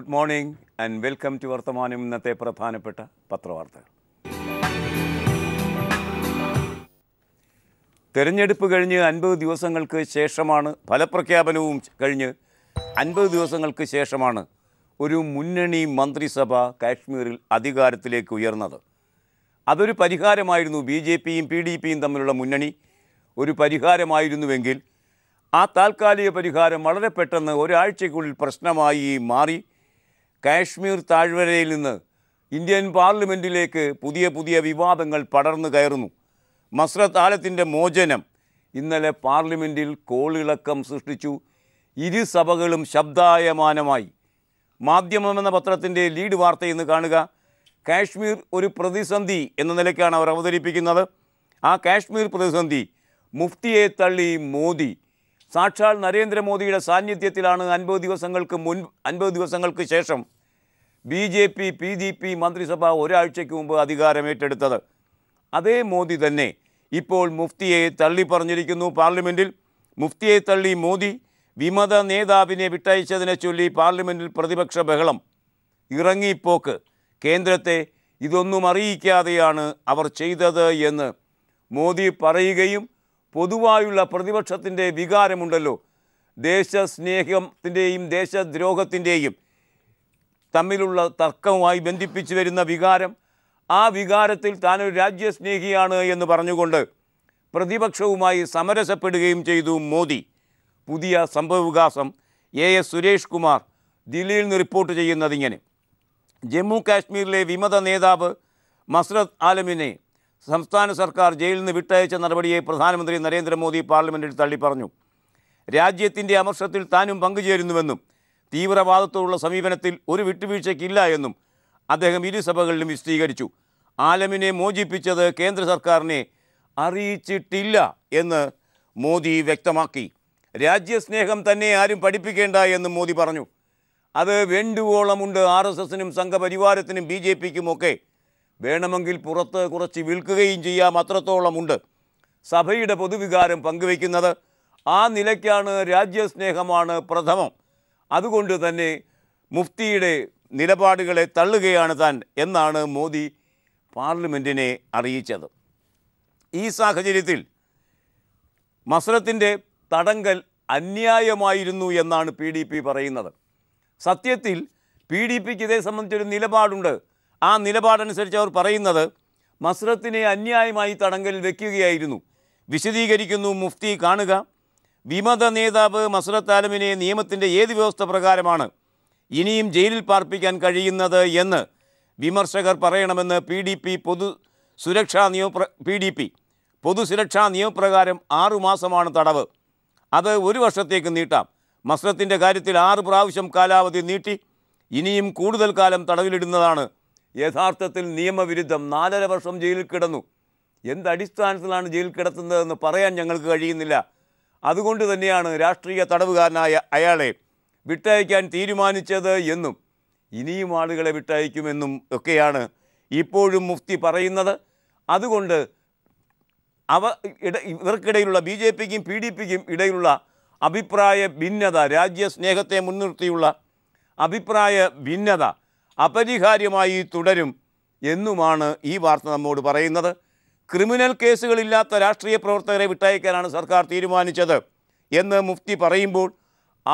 good morning and welcome to Varthamanam ഇന്നത്തെ പ്രധാനപ്പെട്ട പത്രവാർത്തകൾ തെരഞ്ഞെടുപ്പ് കഴിഞ്ഞ് അൻപത് ദിവസങ്ങൾക്ക് ശേഷമാണ് ഫലപ്രഖ്യാപനവും കഴിഞ്ഞ് അൻപത് ദിവസങ്ങൾക്ക് ശേഷമാണ് ഒരു മുന്നണി മന്ത്രിസഭ കാശ്മീരിൽ അധികാരത്തിലേക്ക് ഉയർന്നത് അതൊരു പരിഹാരമായിരുന്നു ബി ജെ പിയും പി ഡി പിയും തമ്മിലുള്ള മുന്നണി ഒരു പരിഹാരമായിരുന്നുവെങ്കിൽ ആ താൽക്കാലിക പരിഹാരം വളരെ പെട്ടെന്ന് ഒരാഴ്ചയ്ക്കുള്ളിൽ പ്രശ്നമായി മാറി കാശ്മീർ താഴ്വരയിൽ നിന്ന് ഇന്ത്യൻ പാർലമെൻറ്റിലേക്ക് പുതിയ പുതിയ വിവാദങ്ങൾ പടർന്നു കയറുന്നു മസ്രത് ആലത്തിൻ്റെ മോചനം ഇന്നലെ പാർലമെൻറ്റിൽ കോളിളക്കം സൃഷ്ടിച്ചു ഇരു സഭകളും ശബ്ദായമാനമായി മാധ്യമം എന്ന പത്രത്തിൻ്റെ ലീഡ് വാർത്ത ഇന്ന് കാണുക കാശ്മീർ ഒരു പ്രതിസന്ധി എന്ന നിലയ്ക്കാണ് അവർ അവതരിപ്പിക്കുന്നത് ആ കാശ്മീർ പ്രതിസന്ധി മുഫ്തിയെ തള്ളി മോദി സാക്ഷാൽ നരേന്ദ്രമോദിയുടെ സാന്നിധ്യത്തിലാണ് അൻപത് ദിവസങ്ങൾക്ക് മുൻ അൻപത് ദിവസങ്ങൾക്ക് ശേഷം B J P P D P മന്ത്രിസഭ ഒരാഴ്ചയ്ക്ക് മുമ്പ് അധികാരമേറ്റെടുത്തത് അതേ മോദി തന്നെ ഇപ്പോൾ മുഫ്തിയെ തള്ളി പറഞ്ഞിരിക്കുന്നു പാർലമെൻറ്റിൽ മുഫ്തിയെ തള്ളി മോദി വിമത നേതാവിനെ വിട്ടയച്ചതിനെ ചൊല്ലി പാർലമെൻറ്റിൽ പ്രതിപക്ഷ ബഹളം ഇറങ്ങിപ്പോക്ക് കേന്ദ്രത്തെ ഇതൊന്നും അറിയിക്കാതെയാണ് അവർ ചെയ്തത് എന്ന് മോദി പറയുകയും പൊതുവായുള്ള പ്രതിപക്ഷത്തിൻ്റെ വികാരമുണ്ടല്ലോ ദേശസ്നേഹത്തിൻ്റെയും ദേശദ്രോഹത്തിൻ്റെയും തമ്മിലുള്ള തർക്കവുമായി ബന്ധിപ്പിച്ചു വരുന്ന വികാരം ആ വികാരത്തിൽ താനൊരു രാജ്യസ്നേഹിയാണ് എന്ന് പറഞ്ഞുകൊണ്ട് പ്രതിപക്ഷവുമായി സമരസപ്പെടുകയും ചെയ്തു മോദി പുതിയ സംഭവവികാസം എ എസ് സുരേഷ് കുമാർ ദില്ലിയിൽ നിന്ന് റിപ്പോർട്ട് ചെയ്യുന്നതിങ്ങനെ ജമ്മു കാശ്മീരിലെ വിമത നേതാവ് മസ്രത് ആലമിനെ സംസ്ഥാന സർക്കാർ ജയിലിൽ നിന്ന് വിട്ടയച്ച നടപടിയെ പ്രധാനമന്ത്രി നരേന്ദ്രമോദി പാർലമെൻറ്റിൽ തള്ളിപ്പറഞ്ഞു രാജ്യത്തിൻ്റെ അമർഷത്തിൽ താനും പങ്കുചേരുന്നുവെന്നും തീവ്രവാദത്തോടുള്ള സമീപനത്തിൽ ഒരു വിട്ടുവീഴ്ചയ്ക്കില്ല എന്നും അദ്ദേഹം ഇരുസഭകളിലും വിശദീകരിച്ചു ആലമിനെ മോചിപ്പിച്ചത് കേന്ദ്ര സർക്കാരിനെ അറിയിച്ചിട്ടില്ല എന്ന് മോദി വ്യക്തമാക്കി രാജ്യസ്നേഹം തന്നെ ആരും പഠിപ്പിക്കേണ്ട എന്നും മോദി പറഞ്ഞു അത് വേണ്ടുവോളമുണ്ട് ആർ എസ് എസിനും സംഘപരിവാരത്തിനും ബി ജെ പിക്കുമൊക്കെ വേണമെങ്കിൽ പുറത്ത് കുറച്ച് വിൽക്കുകയും ചെയ്യാം അത്രത്തോളമുണ്ട് സഭയുടെ പൊതുവികാരം പങ്കുവയ്ക്കുന്നത് ആ നിലയ്ക്കാണ് രാജ്യസ്നേഹമാണ് പ്രഥമം അതുകൊണ്ട് തന്നെ മുഫ്തിയുടെ നിലപാടുകളെ തള്ളുകയാണ് താൻ എന്നാണ് മോദി പാർലമെൻറ്റിനെ അറിയിച്ചത് ഈ സാഹചര്യത്തിൽ മസ്രത്തിൻ്റെ തടങ്കൽ അന്യായമായിരുന്നു എന്നാണ് പി ഡി പി പറയുന്നത് സത്യത്തിൽ പി ഡി പിക്ക് ഇതേ സംബന്ധിച്ചൊരു നിലപാടുണ്ട് ആ നിലപാടനുസരിച്ച് അവർ പറയുന്നത് മസ്രത്തിനെ അന്യായമായി തടങ്കൽ വയ്ക്കുകയായിരുന്നു വിശദീകരിക്കുന്നു മുഫ്തി കാണുക വിമത നേതാവ് മസ്രത്ത് ആലമിനെ നിയമത്തിൻ്റെ ഏത് വ്യവസ്ഥ പ്രകാരമാണ് ഇനിയും ജയിലിൽ പാർപ്പിക്കാൻ കഴിയുന്നത് എന്ന് വിമർശകർ പറയണമെന്ന് പി ഡി പി പൊതു സുരക്ഷാ നിയമപ്ര പി ഡി പി പൊതുസുരക്ഷാ നിയമപ്രകാരം ആറുമാസമാണ് തടവ് അത് ഒരു വർഷത്തേക്ക് നീട്ടാം മസ്രത്തിൻ്റെ കാര്യത്തിൽ ആറ് പ്രാവശ്യം കാലാവധി നീട്ടി ഇനിയും കൂടുതൽ കാലം തടവിലിടുന്നതാണ് യഥാർത്ഥത്തിൽ നിയമവിരുദ്ധം നാലര വർഷം ജയിലിൽ കിടന്നു എന്തടിസ്ഥാനത്തിലാണ് ജയിലിൽ കിടത്തുന്നതെന്ന് പറയാൻ ഞങ്ങൾക്ക് കഴിയുന്നില്ല അതുകൊണ്ട് തന്നെയാണ് രാഷ്ട്രീയ തടവുകാരനായ അയാളെ വിട്ടയക്കാൻ തീരുമാനിച്ചത് എന്നും ഇനിയും ആളുകളെ വിട്ടയക്കുമെന്നും ഒക്കെയാണ് ഇപ്പോഴും മുഫ്തി പറയുന്നത് അതുകൊണ്ട് അവ ഇട ഇവർക്കിടയിലുള്ള ബി ജെ പിക്കും പി ഡി പിക്കും ഇടയിലുള്ള അഭിപ്രായ ഭിന്നത രാജ്യസ്നേഹത്തെ മുൻനിർത്തിയുള്ള അഭിപ്രായ ഭിന്നത അപരിഹാര്യമായി തുടരും എന്നുമാണ് ഈ വാർത്ത നമ്മോട് പറയുന്നത് ക്രിമിനൽ കേസുകളില്ലാത്ത രാഷ്ട്രീയ പ്രവർത്തകരെ വിട്ടയക്കാനാണ് സർക്കാർ തീരുമാനിച്ചത് എന്ന് മുഫ്തി പറയുമ്പോൾ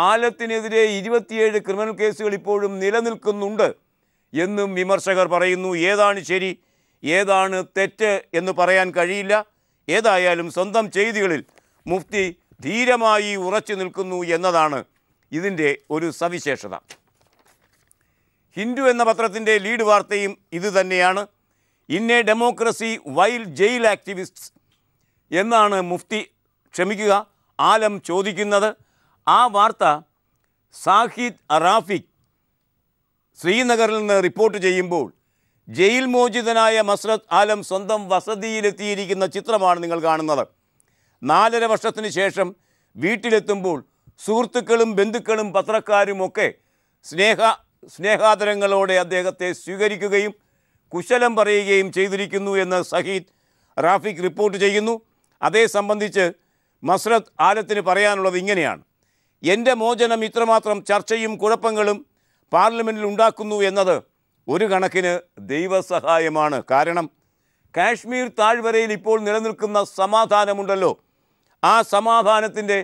ആലത്തിനെതിരെ ഇരുപത്തിയേഴ് ക്രിമിനൽ കേസുകൾ ഇപ്പോഴും നിലനിൽക്കുന്നുണ്ട് എന്നും വിമർശകർ പറയുന്നു ഏതാണ് ശരി ഏതാണ് തെറ്റ് എന്ന് പറയാൻ കഴിയില്ല ഏതായാലും സ്വന്തം ചെയ്തികളിൽ മുഫ്തി ധീരമായി ഉറച്ചു നിൽക്കുന്നു എന്നതാണ് ഇതിൻ്റെ ഒരു സവിശേഷത ഹിന്ദു എന്ന പത്രത്തിൻ്റെ ലീഡ് വാർത്തയും ഇതുതന്നെയാണ് in a democracy while jail activists എന്നാണ് മുഫ്തി ക്ഷമിക്കുക ആലം ചോദിക്കുന്നത് ആ വാർത്ത സാഹിദ് റാഫിക് ശ്രീനഗറിൽ നിന്ന് റിപ്പോർട്ട് ചെയ്യുമ്പോൾ ജയിൽ മോചിതനായ മസ്രത് ആലം സ്വന്തം വസതിയിലെത്തിയിരിക്കുന്ന ചിത്രമാണ് നിങ്ങൾ കാണുന്നത് നാലര വർഷത്തിന് ശേഷം വീട്ടിലെത്തുമ്പോൾ സുഹൃത്തുക്കളും ബന്ധുക്കളും പത്രക്കാരുമൊക്കെ സ്നേഹ സ്നേഹാദരങ്ങളോടെ അദ്ദേഹത്തെ സ്വീകരിക്കുകയും കുശലം പറയുകയും ചെയ്തിരിക്കുന്നു എന്ന് സഹീദ് റാഫിക് റിപ്പോർട്ട് ചെയ്യുന്നു അതേ സംബന്ധിച്ച് മസ്രത് ആലത്തിന് പറയാനുള്ളത് ഇങ്ങനെയാണ് എൻ്റെ മോചനം ഇത്രമാത്രം ചർച്ചയും കുഴപ്പങ്ങളും പാർലമെൻറ്റിൽ ഉണ്ടാക്കുന്നു എന്നത് ഒരു കണക്കിന് ദൈവസഹായമാണ് കാരണം കാശ്മീർ താഴ്വരയിൽ ഇപ്പോൾ നിലനിൽക്കുന്ന സമാധാനമുണ്ടല്ലോ ആ സമാധാനത്തിൻ്റെ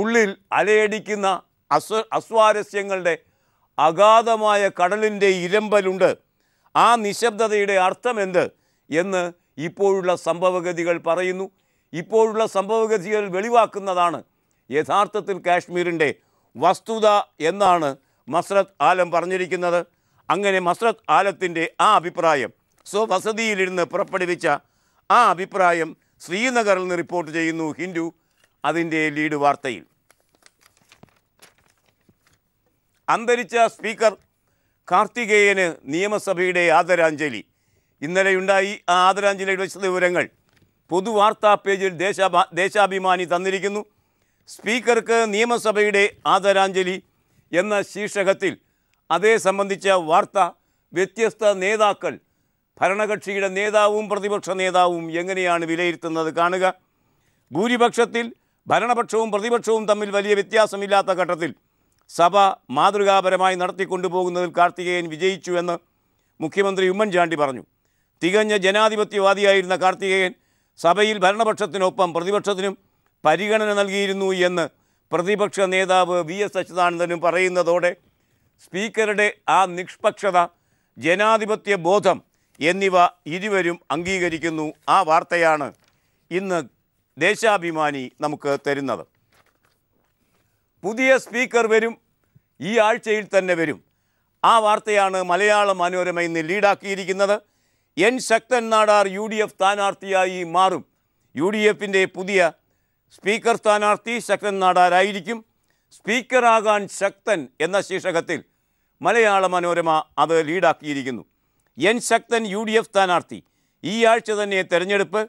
ഉള്ളിൽ അലയടിക്കുന്ന അസ്വാരസ്യങ്ങളുടെ അഗാധമായ കടലിൻ്റെ ഇരമ്പലുണ്ട് ആ നിശബ്ദതയുടെ അർത്ഥം എന്ത് എന്ന് ഇപ്പോഴുള്ള സംഭവഗതികൾ പറയുന്നു ഇപ്പോഴുള്ള സംഭവഗതികൾ വെളിവാക്കുന്നതാണ് യഥാർത്ഥത്തിൽ കാശ്മീരിൻ്റെ വസ്തുത എന്നാണ് മസ്രത് ആലം പറഞ്ഞിരിക്കുന്നത് അങ്ങനെ മസ്രത് ആലത്തിൻ്റെ ആ അഭിപ്രായം സോ വസതിയിലിരുന്ന് പുറപ്പെടുവിച്ച ആ അഭിപ്രായം ശ്രീനഗറിൽ നിന്ന് റിപ്പോർട്ട് ചെയ്യുന്നു ഹിന്ദു അതിൻ്റെ ലീഡ് വാർത്തയിൽ അന്തരിച്ച സ്പീക്കർ കാർത്തികേയന് നിയമസഭയുടെ ആദരാഞ്ജലി ഇന്നലെയുണ്ടായി ആ ആദരാഞ്ജലിയുടെ വിശദവിവരങ്ങൾ പൊതുവാർത്താ പേജിൽ ദേശാഭാ ദേശാഭിമാനി തന്നിരിക്കുന്നു സ്പീക്കർക്ക് നിയമസഭയുടെ ആദരാഞ്ജലി എന്ന ശീർഷകത്തിൽ അതേ സംബന്ധിച്ച വാർത്ത വ്യത്യസ്ത നേതാക്കൾ ഭരണകക്ഷിയുടെ നേതാവും പ്രതിപക്ഷ നേതാവും എങ്ങനെയാണ് വിലയിരുത്തുന്നത് കാണുക ഭൂരിപക്ഷത്തിൽ ഭരണപക്ഷവും പ്രതിപക്ഷവും തമ്മിൽ വലിയ വ്യത്യാസമില്ലാത്ത ഘട്ടത്തിൽ സഭ മാതൃകാപരമായി നടത്തിക്കൊണ്ടുപോകുന്നതിൽ കാർത്തികേയൻ വിജയിച്ചു എന്ന് മുഖ്യമന്ത്രി ഉമ്മൻചാണ്ടി പറഞ്ഞു തികഞ്ഞ ജനാധിപത്യവാദിയായിരുന്ന കാർത്തികേയൻ സഭയിൽ ഭരണപക്ഷത്തിനൊപ്പം പ്രതിപക്ഷത്തിനും പരിഗണന നൽകിയിരുന്നു എന്ന് പ്രതിപക്ഷ നേതാവ് വി എസ് അച്യുതാനന്ദനും പറയുന്നതോടെ സ്പീക്കറുടെ ആ നിഷ്പക്ഷത ജനാധിപത്യ ബോധം എന്നിവ ഇരുവരും അംഗീകരിക്കുന്നു ആ വാർത്തയാണ് ഇന്ന് ദേശാഭിമാനി നമുക്ക് തരുന്നത് പുതിയ സ്പീക്കർ വരും ഈ ആഴ്ചയിൽ തന്നെ വരും ആ വാർത്തയാണ് മലയാള മനോരമ ഇന്ന് ലീഡാക്കിയിരിക്കുന്നത് N Sakthan Nadar U D F സ്ഥാനാർത്ഥിയായി മാറും യു ഡി എഫിൻ്റെ പുതിയ സ്പീക്കർ സ്ഥാനാർത്ഥി ശക്തൻ നാടാരായിരിക്കും സ്പീക്കറാകാൻ ശക്തൻ എന്ന ശീർഷകത്തിൽ മലയാള മനോരമ അത് ലീഡാക്കിയിരിക്കുന്നു N Sakthan U D F സ്ഥാനാർത്ഥി ഈ ആഴ്ച തന്നെ തെരഞ്ഞെടുപ്പ്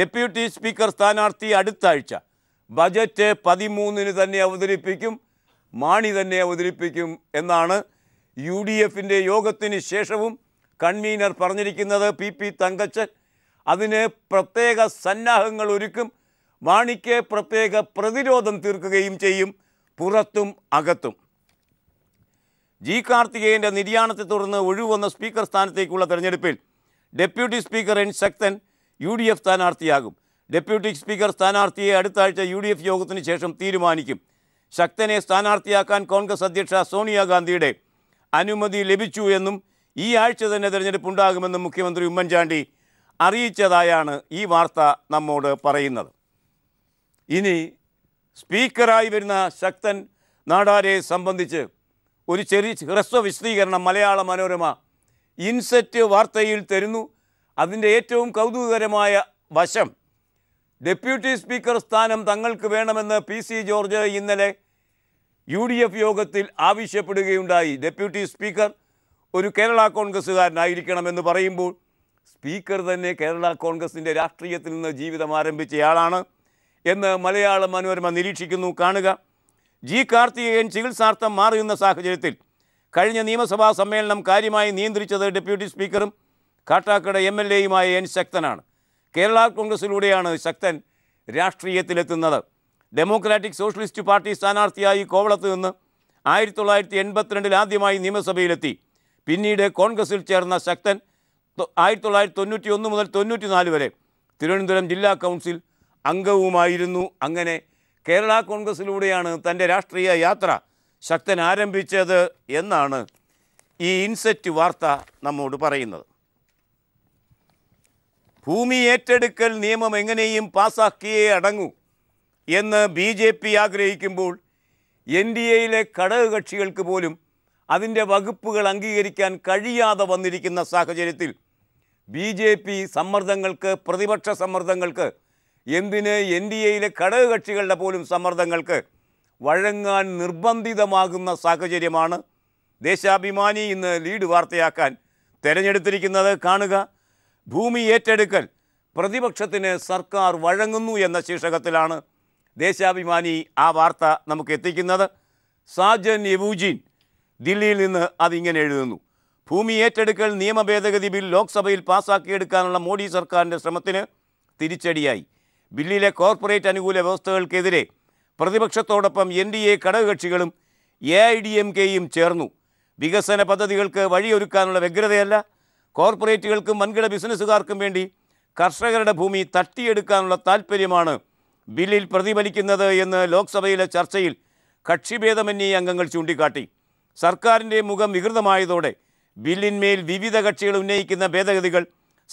ഡെപ്യൂട്ടി സ്പീക്കർ സ്ഥാനാർത്ഥി അടുത്ത ആഴ്ച ബജറ്റ് പതിമൂന്നിന് തന്നെ അവതരിപ്പിക്കും മാണി തന്നെ അവതരിപ്പിക്കും എന്നാണ് യു ഡി എഫിൻ്റെ യോഗത്തിന് ശേഷവും കൺവീനർ പറഞ്ഞിരിക്കുന്നത് പി പി തങ്കച്ചൻ അതിന് പ്രത്യേക സന്നാഹങ്ങൾ ഒരുക്കും മാണിക്ക് പ്രത്യേക പ്രതിരോധം തീർക്കുകയും ചെയ്യും പുറത്തും അകത്തും ജി കാർത്തികേയൻ്റെ നിര്യാണത്തെ തുടർന്ന് ഒഴിവന്ന സ്പീക്കർ സ്ഥാനത്തേക്കുള്ള തെരഞ്ഞെടുപ്പിൽ deputy speaker N Sakthan U D F സ്ഥാനാർത്ഥിയാകും ഡെപ്യൂട്ടി സ്പീക്കർ സ്ഥാനാർത്ഥിയെ അടുത്ത ആഴ്ച യു ഡി എഫ് യോഗത്തിന് ശേഷം തീരുമാനിക്കും ശക്തനെ സ്ഥാനാർത്ഥിയാക്കാൻ കോൺഗ്രസ് അധ്യക്ഷ സോണിയാഗാന്ധിയുടെ അനുമതി ലഭിച്ചു എന്നും ഈ ആഴ്ച തന്നെ തിരഞ്ഞെടുപ്പ് ഉണ്ടാകുമെന്നും മുഖ്യമന്ത്രി ഉമ്മൻചാണ്ടി അറിയിച്ചതായാണ് ഈ വാർത്ത നമ്മോട് പറയുന്നത് ഇനി സ്പീക്കറായി വരുന്ന ശക്തൻ നാടാരെ സംബന്ധിച്ച് ഒരു ചെറിയ ഹ്രസ്വ വിശദീകരണം മലയാള മനോരമ ഇൻസെറ്റ് വാർത്തയിൽ തരുന്നു അതിൻ്റെ ഏറ്റവും കൗതുകകരമായ വശം ഡെപ്യൂട്ടി സ്പീക്കർ സ്ഥാനം തങ്ങൾക്ക് വേണമെന്ന് പി സി ജോർജ് ഇന്നലെ യു ഡി എഫ് യോഗത്തിൽ ആവശ്യപ്പെടുകയുണ്ടായി ഡെപ്യൂട്ടി സ്പീക്കർ ഒരു കേരള കോൺഗ്രസ്സുകാരനായിരിക്കണമെന്ന് പറയുമ്പോൾ സ്പീക്കർ തന്നെ കേരള കോൺഗ്രസിൻ്റെ രാഷ്ട്രീയത്തിൽ നിന്ന് ജീവിതം ആരംഭിച്ചയാളാണ് എന്ന് മലയാള മനോരമ നിരീക്ഷിക്കുന്നു കാണുക ജി കാർത്തികേയൻ ചികിത്സാർത്ഥം മാറിയുന്ന സാഹചര്യത്തിൽ കഴിഞ്ഞ നിയമസഭാ സമ്മേളനം കാര്യമായി നിയന്ത്രിച്ചത് ഡെപ്യൂട്ടി സ്പീക്കറും കാട്ടാക്കട എം എൻ ശക്തനാണ് കേരള കോൺഗ്രസിലൂടെയാണ് ശക്തൻ രാഷ്ട്രീയത്തിലെത്തുന്നത് ഡെമോക്രാറ്റിക് സോഷ്യലിസ്റ്റ് പാർട്ടി സ്ഥാനാർത്ഥിയായി കോവളത്ത് നിന്ന് ആയിരത്തി തൊള്ളായിരത്തി എൺപത്തിരണ്ടിൽ ആദ്യമായി നിയമസഭയിലെത്തി പിന്നീട് കോൺഗ്രസിൽ ചേർന്ന ശക്തൻ ആയിരത്തി തൊള്ളായിരത്തി തൊണ്ണൂറ്റി ഒന്ന് മുതൽ നാല് വരെ തിരുവനന്തപുരം ജില്ലാ കൗൺസിൽ അംഗവുമായിരുന്നു അങ്ങനെ കേരള കോൺഗ്രസിലൂടെയാണ് തൻ്റെ രാഷ്ട്രീയ യാത്ര ശക്തൻ ആരംഭിച്ചത് എന്നാണ് ഈ ഇൻസെറ്റ് വാർത്ത നമ്മോട് പറയുന്നത് ഭൂമി ഏറ്റെടുക്കൽ നിയമം എങ്ങനെയും പാസാക്കിയേ അടങ്ങൂ എന്ന് ബി ജെ പി ആഗ്രഹിക്കുമ്പോൾ എൻ ഡി എയിലെ ഘടകകക്ഷികൾക്ക് പോലും അതിൻ്റെ വകുപ്പുകൾ അംഗീകരിക്കാൻ കഴിയാതെ വന്നിരിക്കുന്ന സാഹചര്യത്തിൽ ബി ജെ പി സമ്മർദ്ദങ്ങൾക്ക് പ്രതിപക്ഷ സമ്മർദ്ദങ്ങൾക്ക് എന്തിന് എൻ ഡി എയിലെ ഘടകകക്ഷികളുടെ പോലും സമ്മർദ്ദങ്ങൾക്ക് വഴങ്ങാൻ നിർബന്ധിതമാകുന്ന സാഹചര്യമാണ് ദേശാഭിമാനി ഇന്ന് ലീഡ് വാർത്തയാക്കാൻ തിരഞ്ഞെടുത്തിരിക്കുന്നത് കാണുക ഭൂമി ഏറ്റെടുക്കൽ പ്രതിപക്ഷത്തിന് സർക്കാർ വഴങ്ങുന്നു എന്ന ശീർഷകത്തിലാണ് ദേശാഭിമാനി ആ വാർത്ത നമുക്ക് എത്തിക്കുന്നത് സാജൻ യബൂജിൻ ദില്ലിയിൽ നിന്ന് അതിങ്ങനെ എഴുതുന്നു ഭൂമി ഏറ്റെടുക്കൽ നിയമ ഭേദഗതി ബിൽ ലോക്സഭയിൽ പാസാക്കിയെടുക്കാനുള്ള മോഡി സർക്കാരിൻ്റെ ശ്രമത്തിന് തിരിച്ചടിയായി ബില്ലിലെ കോർപ്പറേറ്റ് അനുകൂല വ്യവസ്ഥകൾക്കെതിരെ പ്രതിപക്ഷത്തോടൊപ്പം എൻ ഡി എ ഘടകകക്ഷികളും എ ഐ ഡി എം കെയും ചേർന്നു വികസന പദ്ധതികൾക്ക് വഴിയൊരുക്കാനുള്ള വ്യഗ്രതയല്ല കോർപ്പറേറ്റുകൾക്കും വൻകിട ബിസിനസ്സുകാർക്കും വേണ്ടി കർഷകരുടെ ഭൂമി തട്ടിയെടുക്കാനുള്ള താൽപ്പര്യമാണ് ബില്ലിൽ പ്രതിഫലിക്കുന്നത് എന്ന് ലോക്സഭയിലെ ചർച്ചയിൽ കക്ഷിഭേദമന്യേ അംഗങ്ങൾ ചൂണ്ടിക്കാട്ടി സർക്കാരിൻ്റെ മുഖം വികൃതമായതോടെ ബില്ലിന്മേൽ വിവിധ കക്ഷികൾ ഉന്നയിക്കുന്ന ഭേദഗതികൾ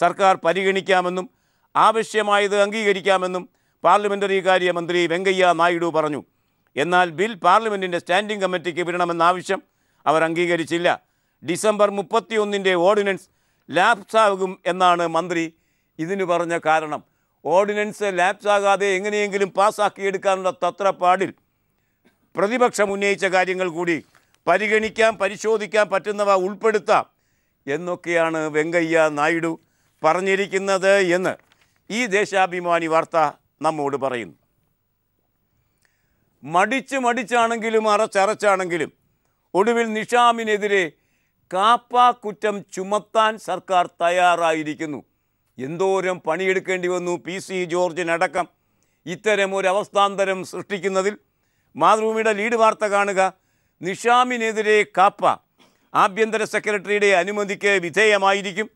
സർക്കാർ പരിഗണിക്കാമെന്നും ആവശ്യമായത് അംഗീകരിക്കാമെന്നും പാർലമെൻ്ററി കാര്യമന്ത്രി വെങ്കയ്യ നായിഡു പറഞ്ഞു എന്നാൽ ബിൽ പാർലമെൻറ്റിൻ്റെ സ്റ്റാൻഡിംഗ് കമ്മിറ്റിക്ക് വിടണമെന്ന ആവശ്യം അവർ അംഗീകരിച്ചില്ല ഡിസംബർ മുപ്പത്തിയൊന്നിൻ്റെ ഓർഡിനൻസ് ലാപ്സാകും എന്നാണ് മന്ത്രി ഇതിന് പറഞ്ഞ കാരണം ഓർഡിനൻസ് ലാപ്സാകാതെ എങ്ങനെയെങ്കിലും പാസ്സാക്കിയെടുക്കാനുള്ള തത്രപ്പാടിൽ പ്രതിപക്ഷം ഉന്നയിച്ച കാര്യങ്ങൾ കൂടി പരിഗണിക്കാം പരിശോധിക്കാൻ പറ്റുന്നവ ഉൾപ്പെടുത്താം എന്നൊക്കെയാണ് വെങ്കയ്യ നായിഡു പറഞ്ഞിരിക്കുന്നത് എന്ന് ഈ ദേശാഭിമാനി വാർത്ത നമ്മോട് പറയുന്നു മടിച്ച് മടിച്ചാണെങ്കിലും അറച്ചറച്ചാണെങ്കിലും ഒടുവിൽ നിഷാമിനെതിരെ കാപ്പ കുറ്റം ചുമത്താൻ സർക്കാർ തയ്യാറായിരിക്കുന്നു എന്തോരം പണിയെടുക്കേണ്ടി വന്നു പി സി ജോർജിനടക്കം ഇത്തരം ഒരു അവസ്ഥാന്തരം സൃഷ്ടിക്കുന്നതിൽ മാതൃഭൂമിയുടെ ലീഡ് വാർത്ത കാണുക നിഷാമിനെതിരെ കാപ്പ ആഭ്യന്തര സെക്രട്ടറിയുടെ അനുമതിക്ക് വിധേയമായിരിക്കും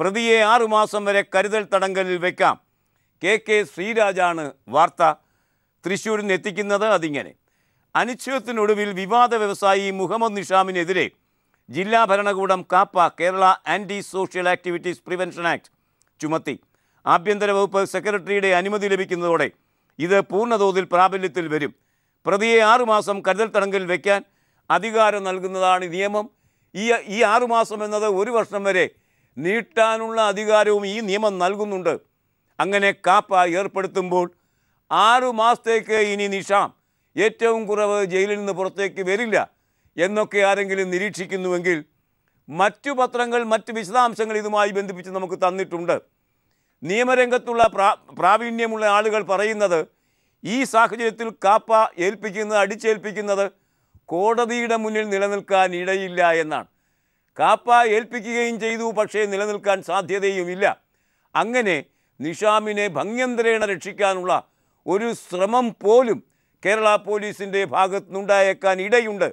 പ്രതിയെ ആറുമാസം വരെ കരുതൽ തടങ്കലിൽ വെക്കാം കെ കെ ശ്രീരാജാണ് വാർത്ത തൃശ്ശൂരിന് എത്തിക്കുന്നത് അതിങ്ങനെ അനിശ്ചിതത്തിനൊടുവിൽ വിവാദ വ്യവസായി മുഹമ്മദ് നിഷാമിനെതിരെ ജില്ലാ ഭരണകൂടം KAAPA Kerala anti social activities prevention act ചുമത്തി ആഭ്യന്തര വകുപ്പ് സെക്രട്ടറിയുടെ അനുമതി ലഭിക്കുന്നതോടെ ഇത് പൂർണ്ണതോതിൽ പ്രാബല്യത്തിൽ വരും പ്രതിയെ ആറുമാസം കരുതൽ തടങ്കിൽ വയ്ക്കാൻ അധികാരം നൽകുന്നതാണ് നിയമം ഈ ഈ ആറുമാസം എന്നത് ഒരു വർഷം വരെ നീട്ടാനുള്ള അധികാരവും ഈ നിയമം നൽകുന്നുണ്ട് അങ്ങനെ കാപ്പ ഏർപ്പെടുത്തുമ്പോൾ ആറു മാസത്തേക്ക് ഇനി നിഷാം ഏറ്റവും കുറവ് ജയിലിൽ നിന്ന് പുറത്തേക്ക് വരില്ല എന്നൊക്കെ ആരെങ്കിലും നിരീക്ഷിക്കുന്നുവെങ്കിൽ മറ്റു പത്രങ്ങൾ മറ്റ് വിശദാംശങ്ങൾ ഇതുമായി ബന്ധിപ്പിച്ച് നമുക്ക് തന്നിട്ടുണ്ട് നിയമരംഗത്തുള്ള പ്രാ പ്രാവീണ്യമുള്ള ആളുകൾ പറയുന്നത് ഈ സാഹചര്യത്തിൽ കാപ്പ ഏൽപ്പിക്കുന്നത് അടിച്ചേൽപ്പിക്കുന്നത് കോടതിയുടെ മുന്നിൽ നിലനിൽക്കാൻ ഇടയില്ല എന്നാണ് കാപ്പ ഏൽപ്പിക്കുകയും ചെയ്തു പക്ഷേ നിലനിൽക്കാൻ സാധ്യതയുമില്ല അങ്ങനെ നിഷാമിനെ ഭംഗ്യന്തരേണ രക്ഷിക്കാനുള്ള ഒരു ശ്രമം പോലും കേരള പോലീസിൻ്റെ ഭാഗത്തുനിന്നുണ്ടായേക്കാൻ ഇടയുണ്ട്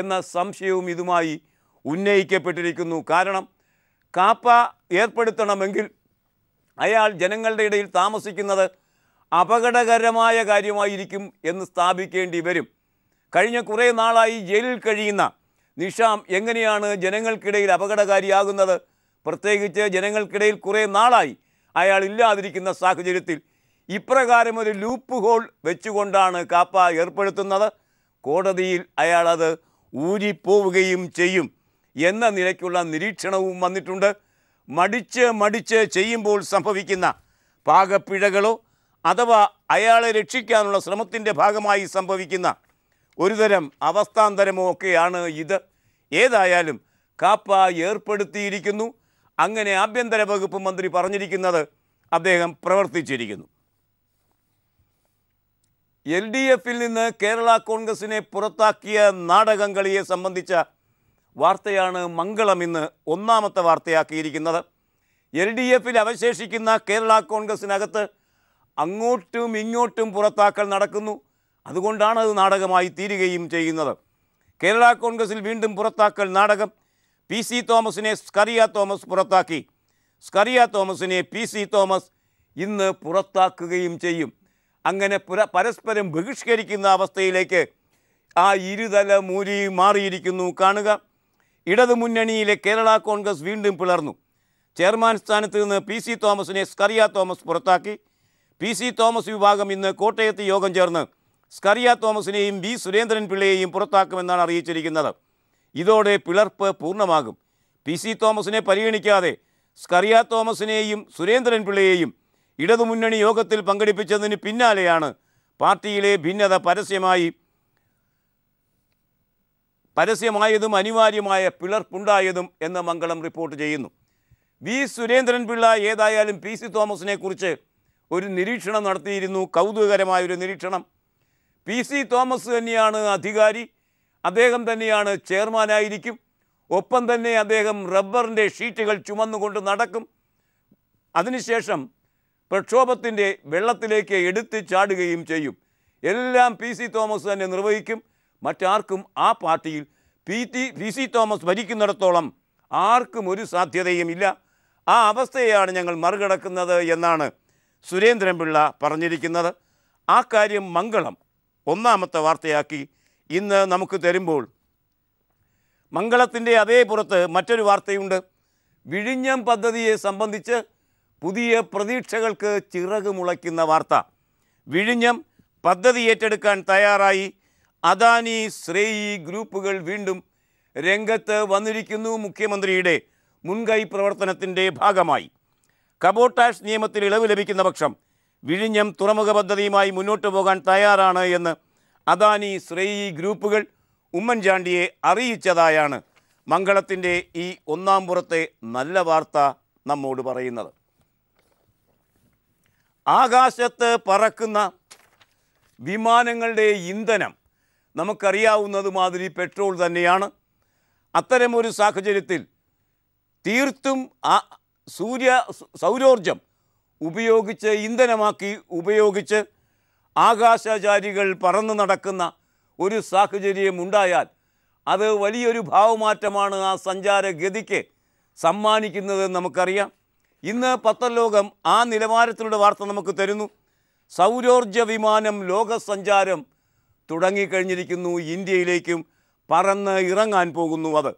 എന്ന സംശയവും ഇതുമായി ഉന്നയിക്കപ്പെട്ടിരിക്കുന്നു കാരണം കാപ്പ ഏർപ്പെടുത്തണമെങ്കിൽ അയാൾ ജനങ്ങളുടെ ഇടയിൽ താമസിക്കുന്നത് അപകടകരമായ കാര്യമായിരിക്കും എന്ന് സ്ഥാപിക്കേണ്ടി വരും കഴിഞ്ഞ കുറേ നാളായി ജയിലിൽ കഴിയുന്ന നിഷാം എങ്ങനെയാണ് ജനങ്ങൾക്കിടയിൽ അപകടകാരിയാകുന്നത് പ്രത്യേകിച്ച് ജനങ്ങൾക്കിടയിൽ കുറേ നാളായി അയാൾ ഇല്ലാതിരിക്കുന്ന സാഹചര്യത്തിൽ ഇപ്രകാരം ഒരു ലൂപ്പ് ഹോൾ വെച്ചുകൊണ്ടാണ് കാപ്പ ഏർപ്പെടുത്തുന്നത് കോടതിയിൽ അയാളത് ഊരിപ്പോവുകയും ചെയ്യും എന്ന നിലയ്ക്കുള്ള നിരീക്ഷണവും വന്നിട്ടുണ്ട് മടിച്ച് മടിച്ച് ചെയ്യുമ്പോൾ സംഭവിക്കുന്ന പാകപ്പിഴകളോ അഥവാ അയാളെ രക്ഷിക്കാനുള്ള ശ്രമത്തിൻ്റെ ഭാഗമായി സംഭവിക്കുന്ന ഒരുതരം അവസ്ഥാന്തരമോ ഒക്കെയാണ് ഇത് ഏതായാലും കാപ്പ ഏർപ്പെടുത്തിയിരിക്കുന്നു അങ്ങനെ ആഭ്യന്തര വകുപ്പ് മന്ത്രി പറഞ്ഞിരിക്കുന്നത് അദ്ദേഹം പ്രവർത്തിച്ചിരിക്കുന്നു എൽ ഡി എഫിൽ നിന്ന് കേരള കോൺഗ്രസിനെ പുറത്താക്കിയ നാടകം കളിയെ സംബന്ധിച്ച വാർത്തയാണ് മംഗളം ഇന്ന് ഒന്നാമത്തെ വാർത്തയാക്കിയിരിക്കുന്നത് എൽ ഡി എഫിൽ അവശേഷിക്കുന്ന കേരള കോൺഗ്രസിനകത്ത് അങ്ങോട്ടും ഇങ്ങോട്ടും പുറത്താക്കൽ നടക്കുന്നു അതുകൊണ്ടാണ് അത് നാടകമായി തീരുകയും ചെയ്യുന്നത് കേരള കോൺഗ്രസിൽ വീണ്ടും പുറത്താക്കൽ നാടകം പി സി തോമസിനെ സ്കറിയ തോമസ് പുറത്താക്കി സ്കറിയ തോമസിനെ പി സി തോമസ് ഇന്ന് പുറത്താക്കുകയും ചെയ്യും അങ്ങനെ പുര പരസ്പരം ബഹിഷ്കരിക്കുന്ന അവസ്ഥയിലേക്ക് ആ ഇരുതല മൂരി മാറിയിരിക്കുന്നു കാണുക ഇടതു മുന്നണിയിലെ കേരള കോൺഗ്രസ് വീണ്ടും പിളർന്നു ചെയർമാൻ സ്ഥാനത്ത് നിന്ന് പി സി തോമസിനെ സ്കറിയ തോമസ് പുറത്താക്കി പി സി തോമസ് വിഭാഗം ഇന്ന് കോട്ടയത്ത് യോഗം ചേർന്ന് സ്കറിയ തോമസിനെയും വി സുരേന്ദ്രൻ പിള്ളയെയും പുറത്താക്കുമെന്നാണ് അറിയിച്ചിരിക്കുന്നത് ഇതോടെ പിളർപ്പ് പൂർണ്ണമാകും പി സി തോമസിനെ പരിഗണിക്കാതെ സ്കറിയ തോമസിനെയും സുരേന്ദ്രൻ പിള്ളയെയും ഇടതുമുന്നണി യോഗത്തിൽ പങ്കെടുപ്പിച്ചതിന് പിന്നാലെയാണ് പാർട്ടിയിലെ ഭിന്നത പരസ്യമായി പരസ്യമായതും അനിവാര്യമായ പിളർപ്പുണ്ടായതും എന്ന് മംഗളം റിപ്പോർട്ട് ചെയ്യുന്നു വി സുരേന്ദ്രൻ പിള്ള ഏതായാലും പി സി തോമസിനെ കുറിച്ച് ഒരു നിരീക്ഷണം നടത്തിയിരുന്നു കൗതുകകരമായൊരു നിരീക്ഷണം പി സി തോമസ് തന്നെയാണ് അധികാരി അദ്ദേഹം തന്നെയാണ് ചെയർമാനായിരിക്കും ഒപ്പം തന്നെ അദ്ദേഹം റബ്ബറിൻ്റെ ഷീറ്റുകൾ ചുമന്നുകൊണ്ട് നടക്കും അതിനുശേഷം പ്രക്ഷോഭത്തിൻ്റെ വെള്ളത്തിലേക്ക് എടുത്ത് ചാടുകയും ചെയ്യും എല്ലാം പി സി തോമസ് തന്നെ നിർവഹിക്കും മറ്റാർക്കും ആ പാർട്ടിയിൽ P T P C Thomas ഭരിക്കുന്നിടത്തോളം ആർക്കും ഒരു സാധ്യതയുമില്ല ആ അവസ്ഥയാണ് ഞങ്ങൾ മറികടക്കുന്നത് എന്നാണ് സുരേന്ദ്രൻപിള്ള പറഞ്ഞിരിക്കുന്നത് ആ കാര്യം മംഗളം ഒന്നാമത്തെ വാർത്തയാക്കി ഇന്ന് നമുക്ക് തരുമ്പോൾ മംഗളത്തിൻ്റെ അതേ പുറത്ത് മറ്റൊരു വാർത്തയുണ്ട് വിഴിഞ്ഞം പദ്ധതിയെ സംബന്ധിച്ച് പുതിയ പ്രതീക്ഷകൾക്ക് ചിറക് മുളയ്ക്കുന്ന വാർത്ത വിഴിഞ്ഞം പദ്ധതി ഏറ്റെടുക്കാൻ തയ്യാറായി അദാനി ശ്രേയി ഗ്രൂപ്പുകൾ വീണ്ടും രംഗത്ത് വന്നിരിക്കുന്നു മുഖ്യമന്ത്രിയുടെ മുൻകൈ പ്രവർത്തനത്തിൻ്റെ ഭാഗമായി കബോട്ടാഷ് നിയമത്തിൽ ഇളവ് ലഭിക്കുന്ന പക്ഷം വിഴിഞ്ഞം തുറമുഖ പദ്ധതിയുമായി മുന്നോട്ട് പോകാൻ തയ്യാറാണ് എന്ന് അദാനി ശ്രേയി ഗ്രൂപ്പുകൾ ഉമ്മൻചാണ്ടിയെ അറിയിച്ചതായാണ് മംഗളത്തിൻ്റെ ഈ ഒന്നാം പുറത്തെ നല്ല വാർത്ത നമ്മോട് പറയുന്നത് ആകാശത്ത് പറക്കുന്ന വിമാനങ്ങളുടെ ഇന്ധനം നമുക്കറിയാവുന്നത് മാതിരി പെട്രോൾ തന്നെയാണ് അത്തരമൊരു സാഹചര്യത്തിൽ തീർത്തും ആ സൂര്യ സൗരോർജം ഉപയോഗിച്ച് ഇന്ധനമാക്കി ഉപയോഗിച്ച് ആകാശചാരികൾ പറന്നു നടക്കുന്ന ഒരു സാഹചര്യം ഉണ്ടായാൽ അത് വലിയൊരു ഭാവമാറ്റമാണ് ആ സഞ്ചാരഗതിക്ക് സമ്മാനിക്കുന്നതെന്ന് നമുക്കറിയാം ഇന്ന് പത്തലോകം ആ നിലവാരത്തിലുള്ള വാർത്ത നമുക്ക് തരുന്നു സൗരോർജ വിമാനം ലോകസഞ്ചാരം തുടങ്ങിക്കഴിഞ്ഞിരിക്കുന്നു ഇന്ത്യയിലേക്കും പറന്ന് ഇറങ്ങാൻ പോകുന്നു അത്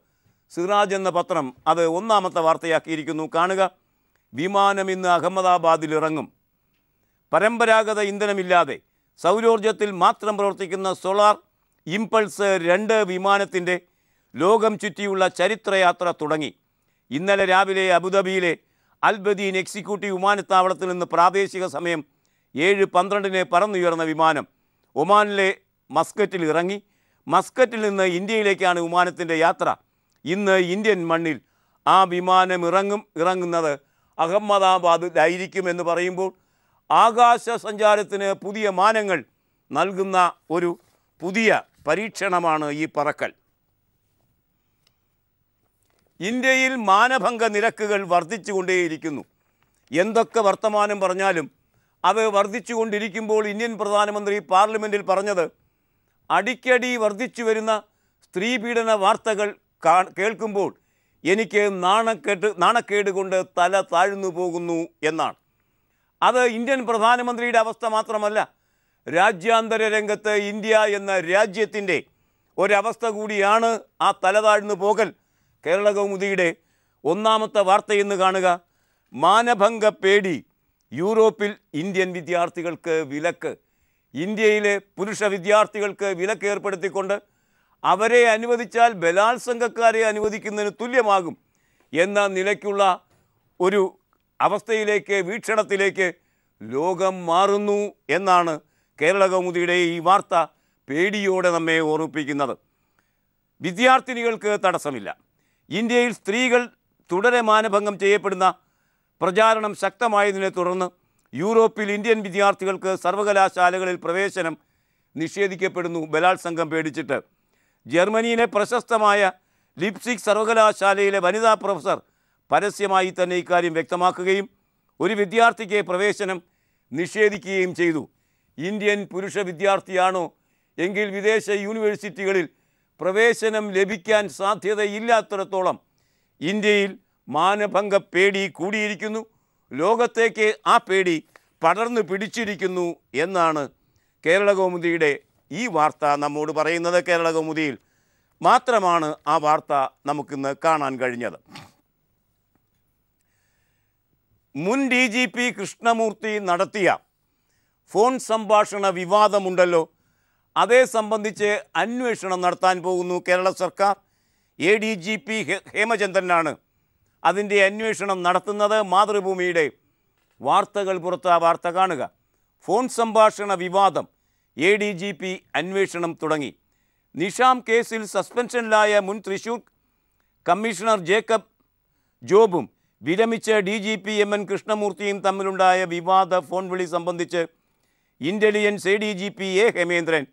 സിറാജ് എന്ന പത്രം അത് ഒന്നാമത്തെ വാർത്തയാക്കിയിരിക്കുന്നു കാണുക വിമാനം ഇന്ന് അഹമ്മദാബാദിൽ ഇറങ്ങും പരമ്പരാഗത ഇന്ധനമില്ലാതെ സൗരോർജത്തിൽ മാത്രം പ്രവർത്തിക്കുന്ന സോളാർ ഇംപൾസ് രണ്ട് വിമാനത്തിൻ്റെ ലോകം ചുറ്റിയുള്ള ചരിത്രയാത്ര തുടങ്ങി ഇന്നലെ രാവിലെ അബുദാബിയിലെ അൽബദീൻ എക്സിക്യൂട്ടീവ് വിമാനത്താവളത്തിൽ നിന്ന് പ്രാദേശിക സമയം ഏഴ് പന്ത്രണ്ടിന് പറന്നുയർന്ന വിമാനം ഒമാനിലെ മസ്കറ്റിൽ ഇറങ്ങി മസ്കറ്റിൽ നിന്ന് ഇന്ത്യയിലേക്കാണ് വിമാനത്തിൻ്റെ യാത്ര ഇന്ന് ഇന്ത്യൻ മണ്ണിൽ ആ വിമാനം ഇറങ്ങും ഇറങ്ങുന്നത് അഹമ്മദാബാദിലായിരിക്കും എന്ന് പറയുമ്പോൾ ആകാശ സഞ്ചാരത്തിന് പുതിയ മാനങ്ങൾ നൽകുന്ന ഒരു പുതിയ പരീക്ഷണമാണ് ഈ പറക്കൽ ഇന്ത്യയിൽ മാനഭംഗ നിരക്കുകൾ വർദ്ധിച്ചുകൊണ്ടേയിരിക്കുന്നു എന്തൊക്കെ വർത്തമാനം പറഞ്ഞാലും അവ വർദ്ധിച്ചുകൊണ്ടിരിക്കുമ്പോൾ ഇന്ത്യൻ പ്രധാനമന്ത്രി പാർലമെൻറ്റിൽ പറഞ്ഞത് അടിക്കടി വർദ്ധിച്ചു വരുന്ന സ്ത്രീപീഡന വാർത്തകൾ കേൾക്കുമ്പോൾ എനിക്ക് നാണക്കെട്ട് നാണക്കേട് കൊണ്ട് തല താഴ്ന്നു പോകുന്നു എന്നാണ് അത് ഇന്ത്യൻ പ്രധാനമന്ത്രിയുടെ അവസ്ഥ മാത്രമല്ല രാജ്യാന്തര രംഗത്ത് ഇന്ത്യ എന്ന രാജ്യത്തിൻ്റെ ഒരവസ്ഥ കൂടിയാണ് ആ തല താഴ്ന്നു പോകൽ കേരള കൗമുദിയുടെ ഒന്നാമത്തെ വാർത്തയെന്ന് കാണുക മാനഭംഗ പേടി യൂറോപ്പിൽ ഇന്ത്യൻ വിദ്യാർത്ഥികൾക്ക് വിലക്ക് ഇന്ത്യയിലെ പുരുഷ വിദ്യാർത്ഥികൾക്ക് വിലക്ക് ഏർപ്പെടുത്തിക്കൊണ്ട് അവരെ അനുവദിച്ചാൽ ബലാത്സംഗക്കാരെ അനുവദിക്കുന്നതിന് തുല്യമാകും എന്ന നിലയ്ക്കുള്ള ഒരു അവസ്ഥയിലേക്ക് വീക്ഷണത്തിലേക്ക് ലോകം മാറുന്നു എന്നാണ് കേരള ഈ വാർത്ത പേടിയോടെ നമ്മെ ഓർമ്മിപ്പിക്കുന്നത് വിദ്യാർത്ഥിനികൾക്ക് തടസ്സമില്ല ഇന്ത്യയിൽ സ്ത്രീകൾ തുടരെ മാനഭംഗം ചെയ്യപ്പെടുന്ന പ്രചാരണം ശക്തമായതിനെ തുടർന്ന് യൂറോപ്പിൽ ഇന്ത്യൻ വിദ്യാർത്ഥികൾക്ക് സർവകലാശാലകളിൽ പ്രവേശനം നിഷേധിക്കപ്പെടുന്നു ബലാത്സംഗം പേടിച്ചിട്ട് ജർമ്മനിയിലെ പ്രശസ്തമായ ലിപ്സിക് സർവകലാശാലയിലെ വനിതാ പ്രൊഫസർ പരസ്യമായി തന്നെ ഇക്കാര്യം വ്യക്തമാക്കുകയും ഒരു വിദ്യാർത്ഥിക്ക് പ്രവേശനം നിഷേധിക്കുകയും ചെയ്തു ഇന്ത്യൻ പുരുഷ വിദ്യാർത്ഥിയാണോ എങ്കിൽ വിദേശ യൂണിവേഴ്സിറ്റികളിൽ പ്രവേശനം ലഭിക്കാൻ സാധ്യതയില്ലാത്തിടത്തോളം ഇന്ത്യയിൽ മാനഭംഗ പേടി കൂടിയിരിക്കുന്നു ലോകത്തേക്ക് ആ പേടി പടർന്നു പിടിച്ചിരിക്കുന്നു എന്നാണ് കേരളകൗമുദിയുടെ ഈ വാർത്ത നമ്മോട് പറയുന്നത് കേരളകൗമുദിയിൽ മാത്രമാണ് ആ വാർത്ത നമുക്കിന്ന് കാണാൻ കഴിഞ്ഞത് മുൻ ഡി ജി പി കൃഷ്ണമൂർത്തി നടത്തിയ ഫോൺ സംഭാഷണ വിവാദമുണ്ടല്ലോ അതേ സംബന്ധിച്ച് അന്വേഷണം നടത്താൻ പോകുന്നു കേരള സർക്കാർ എ ഡി ജി പി ഹേമചന്ദ്രനാണ് അതിൻ്റെ അന്വേഷണം നടത്തുന്നത് മാതൃഭൂമിയുടെ വാർത്തകൾ പുറത്ത് ആ വാർത്ത കാണുക ഫോൺ സംഭാഷണ വിവാദം എ ഡി ജി പി അന്വേഷണം തുടങ്ങി നിഷാം കേസിൽ സസ്പെൻഷനിലായ മുൻ തൃശൂർ കമ്മീഷണർ ജേക്കബ് ജോബും വിരമിച്ച D G P M N കൃഷ്ണമൂർത്തിയും തമ്മിലുണ്ടായ വിവാദ ഫോൺ വിളി സംബന്ധിച്ച് intelligence A D G P A Hemendran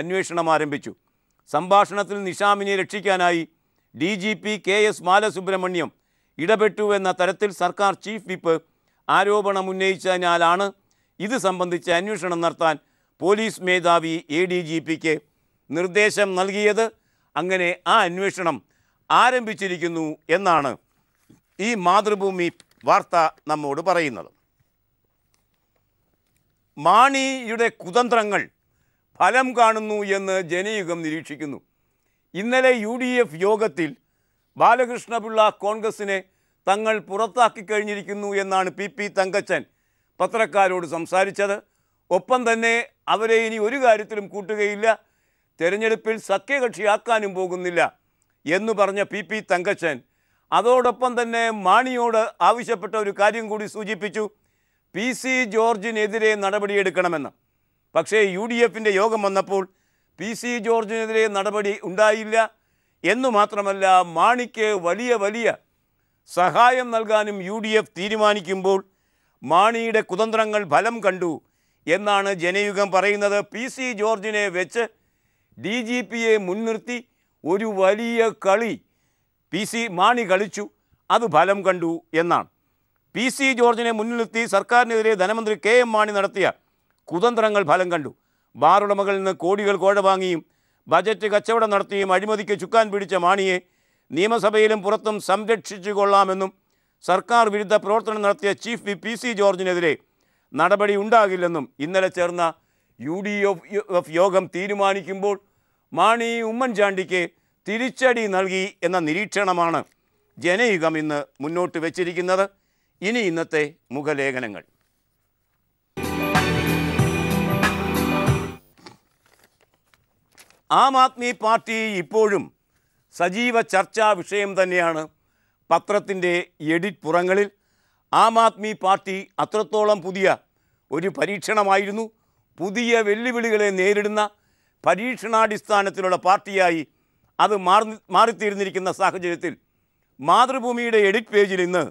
അന്വേഷണം ആരംഭിച്ചു സംഭാഷണത്തിൽ നിഷാമിനെ രക്ഷിക്കാനായി D G P K S Balasubramaniam ഇടപെട്ടുവെന്ന തരത്തിൽ സർക്കാർ ചീഫ് വിപ്പ് ആരോപണം ഉന്നയിച്ചതിനാലാണ് ഇത് സംബന്ധിച്ച് അന്വേഷണം നടത്താൻ പോലീസ് മേധാവി എ ഡി ജി പിക്ക് നിർദ്ദേശം നൽകിയത് അങ്ങനെ ആ അന്വേഷണം ആരംഭിച്ചിരിക്കുന്നു എന്നാണ് ഈ മാതൃഭൂമി വാർത്ത നമ്മോട് പറയുന്നത് മാണിയുടെ കുതന്ത്രങ്ങൾ ഫലം കാണുന്നു എന്ന് ജനയുഗം നിരീക്ഷിക്കുന്നു ഇന്നലെ യു ഡി എഫ് യോഗത്തിൽ ബാലകൃഷ്ണപിള്ള കോൺഗ്രസിനെ തങ്ങൾ പുറത്താക്കി കഴിഞ്ഞിരിക്കുന്നു എന്നാണ് പി പി തങ്കച്ചൻ പത്രക്കാരോട് സംസാരിച്ചത് ഒപ്പം തന്നെ അവരെ ഇനി ഒരു കാര്യത്തിലും കൂട്ടുകയില്ല തെരഞ്ഞെടുപ്പിൽ സഖ്യകക്ഷിയാക്കാനും പോകുന്നില്ല എന്ന് പറഞ്ഞ പി പി തങ്കച്ചൻ അതോടൊപ്പം തന്നെ മാണിയോട് ആവശ്യപ്പെട്ട ഒരു കാര്യം കൂടി സൂചിപ്പിച്ചു പി സി ജോർജിനെതിരെ നടപടിയെടുക്കണമെന്ന് പക്ഷേ യു ഡി എഫിൻ്റെ യോഗം വന്നപ്പോൾ പി സി ജോർജിനെതിരെ നടപടി ഉണ്ടായില്ല എന്നു മാത്രമല്ല മാണിക്ക് വലിയ വലിയ സഹായം നൽകാനും യു ഡി എഫ് തീരുമാനിക്കുമ്പോൾ മാണിയുടെ കുതന്ത്രങ്ങൾ ഫലം കണ്ടു എന്നാണ് ജനയുഗം പറയുന്നത് പി സി ജോർജിനെ വെച്ച് ഡി ജി പിയെ മുൻനിർത്തി ഒരു വലിയ കളി പി സി മാണി കളിച്ചു അത് ഫലം കണ്ടു എന്നാണ് പി സി ജോർജിനെ മുന്നിലെത്തി സർക്കാരിനെതിരെ ധനമന്ത്രി കെ എം മാണി നടത്തിയ കുതന്ത്രങ്ങൾ ഫലം കണ്ടു ബാറുടമകളിൽ നിന്ന് കോടികൾ കോഴ വാങ്ങിയും ബജറ്റ് കച്ചവടം നടത്തിയും അഴിമതിക്ക് ചുക്കാൻ പിടിച്ച മാണിയെ നിയമസഭയിലും പുറത്തും സംരക്ഷിച്ചു കൊള്ളാമെന്നും സർക്കാർ വിരുദ്ധ പ്രവർത്തനം നടത്തിയ ചീഫ് വി പി സി ജോർജിനെതിരെ നടപടി ഉണ്ടാകില്ലെന്നും ഇന്നലെ ചേർന്ന യു ഡി എഫ് യോഗം തീരുമാനിക്കുമ്പോൾ മാണി ഉമ്മൻചാണ്ടിക്ക് തിരിച്ചടി നൽകി എന്ന നിരീക്ഷണമാണ് ജനയുഗം ഇന്ന് മുന്നോട്ട് വച്ചിരിക്കുന്നത് ഇനി ഇന്നത്തെ മുഖലേഖനങ്ങൾ ആം ആദ്മി പാർട്ടി ഇപ്പോഴും സജീവ ചർച്ചാ വിഷയം തന്നെയാണ് പത്രത്തിൻ്റെ എഡിറ്റ് പുറങ്ങളിൽ ആം ആദ്മി പാർട്ടി അത്രത്തോളം പുതിയ ഒരു പരീക്ഷണമായിരുന്നു പുതിയ വെല്ലുവിളികളെ നേരിടുന്ന പരീക്ഷണാടിസ്ഥാനത്തിലുള്ള പാർട്ടിയായി അത് മാറി മാറിത്തീരുന്നിരിക്കുന്ന സാഹചര്യത്തിൽ മാതൃഭൂമിയുടെ എഡിറ്റ് പേജിൽ ഇന്ന്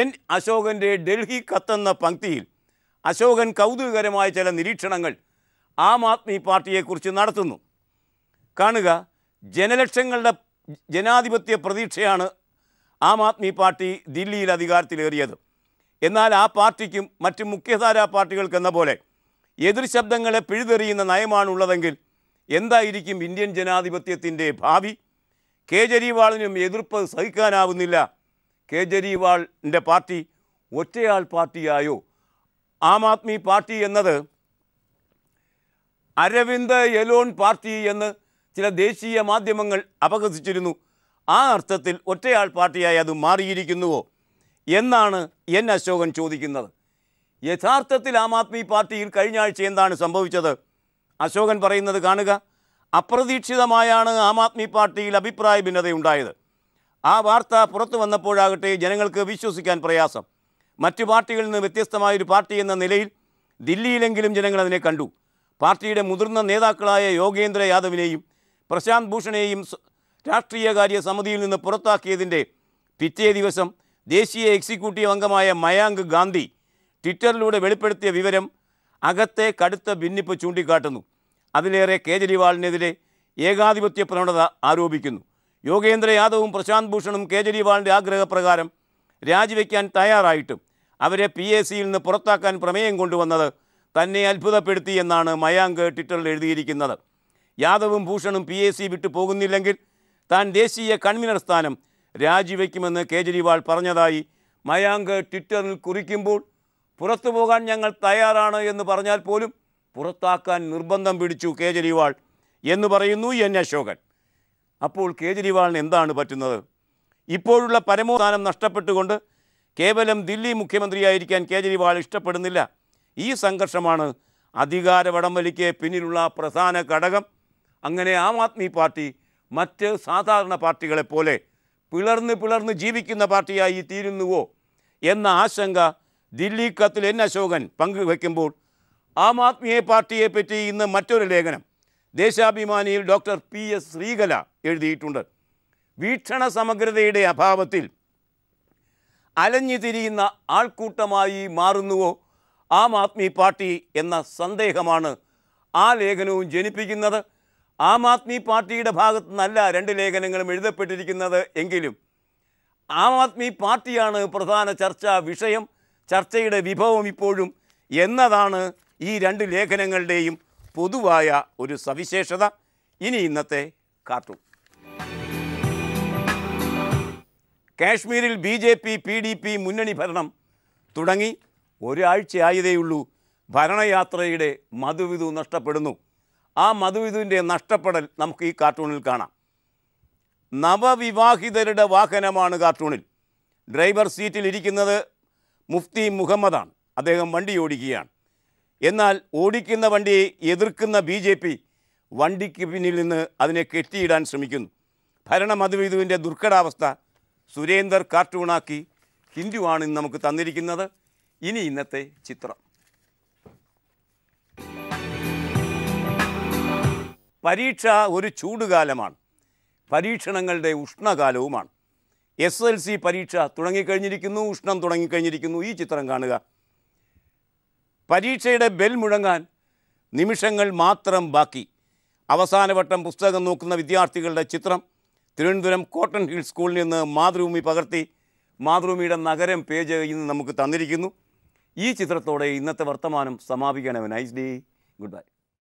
എൻ അശോകൻ്റെ ഡൽഹി കത്തെന്ന പങ്ക്തിയിൽ അശോകൻ കൗതുകകരമായ ചില നിരീക്ഷണങ്ങൾ ആം ആദ്മി പാർട്ടിയെക്കുറിച്ച് നടത്തുന്നു കാണുക ജനലക്ഷങ്ങളുടെ ജനാധിപത്യ പ്രതീക്ഷയാണ് ആം ആദ്മി പാർട്ടി ദില്ലിയിൽ അധികാരത്തിലേറിയത് എന്നാൽ ആ പാർട്ടിക്കും മറ്റ് മുഖ്യധാരാ എന്ന പോലെ എതിർശബ്ദങ്ങളെ പിഴുതെറിയുന്ന നയമാണുള്ളതെങ്കിൽ എന്തായിരിക്കും ഇന്ത്യൻ ജനാധിപത്യത്തിൻ്റെ ഭാവി കേജരിവാളിനും എതിർപ്പ് സഹിക്കാനാവുന്നില്ല കേജരിവാളിൻ്റെ പാർട്ടി ഒറ്റയാൾ പാർട്ടിയായോ ആം ആദ്മി പാർട്ടി എന്നത് അരവിന്ദ് എലോൺ പാർട്ടി എന്ന് ചില ദേശീയ മാധ്യമങ്ങൾ അപഹസിച്ചിരുന്നു ആ അർത്ഥത്തിൽ ഒറ്റയാൾ പാർട്ടിയായി അത് മാറിയിരിക്കുന്നുവോ എന്നാണ് എൻ അശോകൻ ചോദിക്കുന്നത് യഥാർത്ഥത്തിൽ ആം ആദ്മി പാർട്ടിയിൽ കഴിഞ്ഞ ആഴ്ച എന്താണ് സംഭവിച്ചത് അശോകൻ പറയുന്നത് കാണുക അപ്രതീക്ഷിതമായാണ് ആം ആദ്മി പാർട്ടിയിൽ അഭിപ്രായ ഭിന്നതയുണ്ടായത് ആ വാർത്ത പുറത്തു വന്നപ്പോഴാകട്ടെ ജനങ്ങൾക്ക് വിശ്വസിക്കാൻ പ്രയാസം മറ്റു പാർട്ടികളിൽ നിന്ന് വ്യത്യസ്തമായൊരു പാർട്ടി എന്ന നിലയിൽ ദില്ലിയിലെങ്കിലും ജനങ്ങൾ അതിനെ കണ്ടു പാർട്ടിയുടെ മുതിർന്ന നേതാക്കളായ യോഗേന്ദ്ര യാദവിനെയും പ്രശാന്ത് ഭൂഷണെയും രാഷ്ട്രീയകാര്യ സമിതിയിൽ നിന്ന് പുറത്താക്കിയതിൻ്റെ പിറ്റേ ദിവസം ദേശീയ എക്സിക്യൂട്ടീവ് അംഗമായ മയാങ്ക് ഗാന്ധി ട്വിറ്ററിലൂടെ വെളിപ്പെടുത്തിയ വിവരം അകത്തെ കടുത്ത ഭിന്നിപ്പ് ചൂണ്ടിക്കാട്ടുന്നു അതിലേറെ കേജ്രിവാളിനെതിരെ ഏകാധിപത്യ പ്രവണത ആരോപിക്കുന്നു യോഗേന്ദ്ര യാദവും പ്രശാന്ത് ഭൂഷണും കേജ്രിവാളിൻ്റെ ആഗ്രഹപ്രകാരം രാജിവെക്കാൻ തയ്യാറായിട്ടും അവരെ പി എ സിയിൽ നിന്ന് പുറത്താക്കാൻ പ്രമേയം കൊണ്ടുവന്നത് തന്നെ അത്ഭുതപ്പെടുത്തി എന്നാണ് മയാങ്ക് ട്വിറ്ററിൽ എഴുതിയിരിക്കുന്നത് യാദവും ഭൂഷണും പി വിട്ടു പോകുന്നില്ലെങ്കിൽ താൻ ദേശീയ കൺവീനർ സ്ഥാനം രാജിവെക്കുമെന്ന് കേജ്രിവാൾ പറഞ്ഞതായി മയാങ്ക് ട്വിറ്ററിൽ കുറിക്കുമ്പോൾ പുറത്തു പോകാൻ ഞങ്ങൾ തയ്യാറാണ് എന്ന് പറഞ്ഞാൽ പോലും പുറത്താക്കാൻ നിർബന്ധം പിടിച്ചു കേജ്രിവാൾ എന്ന് പറയുന്നു എൻ അശോകൻ അപ്പോൾ കേജ്രിവാളിന് എന്താണ് പറ്റുന്നത് ഇപ്പോഴുള്ള പരമോസ്ഥാനം നഷ്ടപ്പെട്ടുകൊണ്ട് കേവലം ദില്ലി മുഖ്യമന്ത്രിയായിരിക്കാൻ കേജ്രിവാൾ ഇഷ്ടപ്പെടുന്നില്ല ഈ സംഘർഷമാണ് അധികാര വടംവലിക്ക് പിന്നിലുള്ള പ്രധാന ഘടകം അങ്ങനെ ആം ആദ്മി പാർട്ടി മറ്റ് സാധാരണ പാർട്ടികളെപ്പോലെ പിളർന്ന് പിളർന്ന് ജീവിക്കുന്ന പാർട്ടിയായി തീരുന്നുവോ എന്ന ആശങ്ക ദില്ലി കത്തിൽ എൻ അശോകൻ പങ്കുവെക്കുമ്പോൾ ആം ആദ്മിയെ പാർട്ടിയെ പറ്റി ഇന്ന് മറ്റൊരു ലേഖനം ദേശാഭിമാനിയിൽ ഡോക്ടർ പി എസ് ശ്രീകല എഴുതിയിട്ടുണ്ട് വീക്ഷണ സമഗ്രതയുടെ അഭാവത്തിൽ അലഞ്ഞു തിരിയുന്ന ആൾക്കൂട്ടമായി മാറുന്നുവോ ആം ആദ്മി പാർട്ടി എന്ന സന്ദേഹമാണ് ആ ലേഖനവും ജനിപ്പിക്കുന്നത് ആം ആദ്മി പാർട്ടിയുടെ ഭാഗത്തു നിന്നല്ല രണ്ട് ലേഖനങ്ങളും എഴുതപ്പെട്ടിരിക്കുന്നത് എങ്കിലും ആം ആദ്മി പാർട്ടിയാണ് പ്രധാന ചർച്ചാ വിഷയം ചർച്ചയുടെ വിഭവം ഇപ്പോഴും എന്നതാണ് ഈ രണ്ട് ലേഖനങ്ങളുടെയും പൊതുവായ ഒരു സവിശേഷത ഇനി ഇന്നത്തെ കാർട്ടൂൺ കാശ്മീരിൽ B J P P D P മുന്നണി ഭരണം തുടങ്ങി ഒരാഴ്ചയായതേയുള്ളൂ ഭരണയാത്രയുടെ മധുവിധു നഷ്ടപ്പെടുന്നു ആ മധുവിധുവിൻ്റെ നഷ്ടപ്പെടൽ നമുക്ക് ഈ കാർട്ടൂണിൽ കാണാം നവവിവാഹിതരുടെ വാഹനമാണ് കാർട്ടൂണിൽ ഡ്രൈവർ സീറ്റിൽ ഇരിക്കുന്നത് മുഫ്തി മുഹമ്മദാണ് അദ്ദേഹം വണ്ടി ഓടിക്കുകയാണ് എന്നാൽ ഓടിക്കുന്ന വണ്ടിയെ എതിർക്കുന്ന ബി ജെ പി വണ്ടിക്ക് പിന്നിൽ നിന്ന് അതിനെ കെട്ടിയിടാൻ ശ്രമിക്കുന്നു മധുവിധുവിൻ്റെ ദുർഘടാവസ്ഥ സുരേന്ദർ കാർട്ടൂണാക്കി ഹിന്ദുവാണ് ഇന്ന് നമുക്ക് തന്നിരിക്കുന്നത് ഇനി ഇന്നത്തെ ചിത്രം പരീക്ഷ ഒരു ചൂടുകാലമാണ് പരീക്ഷണങ്ങളുടെ ഉഷ്ണകാലവുമാണ് എസ് എൽ സി പരീക്ഷ തുടങ്ങിക്കഴിഞ്ഞിരിക്കുന്നു ഉഷ്ണം തുടങ്ങിക്കഴിഞ്ഞിരിക്കുന്നു ഈ ചിത്രം കാണുക പരീക്ഷയുടെ ബെൽ മുഴങ്ങാൻ നിമിഷങ്ങൾ മാത്രം ബാക്കി അവസാനവട്ടം പുസ്തകം നോക്കുന്ന വിദ്യാർത്ഥികളുടെ ചിത്രം തിരുവനന്തപുരം കോട്ടൺ ഹിൽ സ്കൂളിൽ നിന്ന് മാതൃഭൂമി പകർത്തി മാതൃഭൂമിയുടെ നഗരം പേജ് ഇന്ന് നമുക്ക് തന്നിരിക്കുന്നു ഈ ചിത്രത്തോടെ ഇന്നത്തെ വർത്തമാനം സമാപിക്കണമേ നൈസ് ഡേ ഗുഡ് ബൈ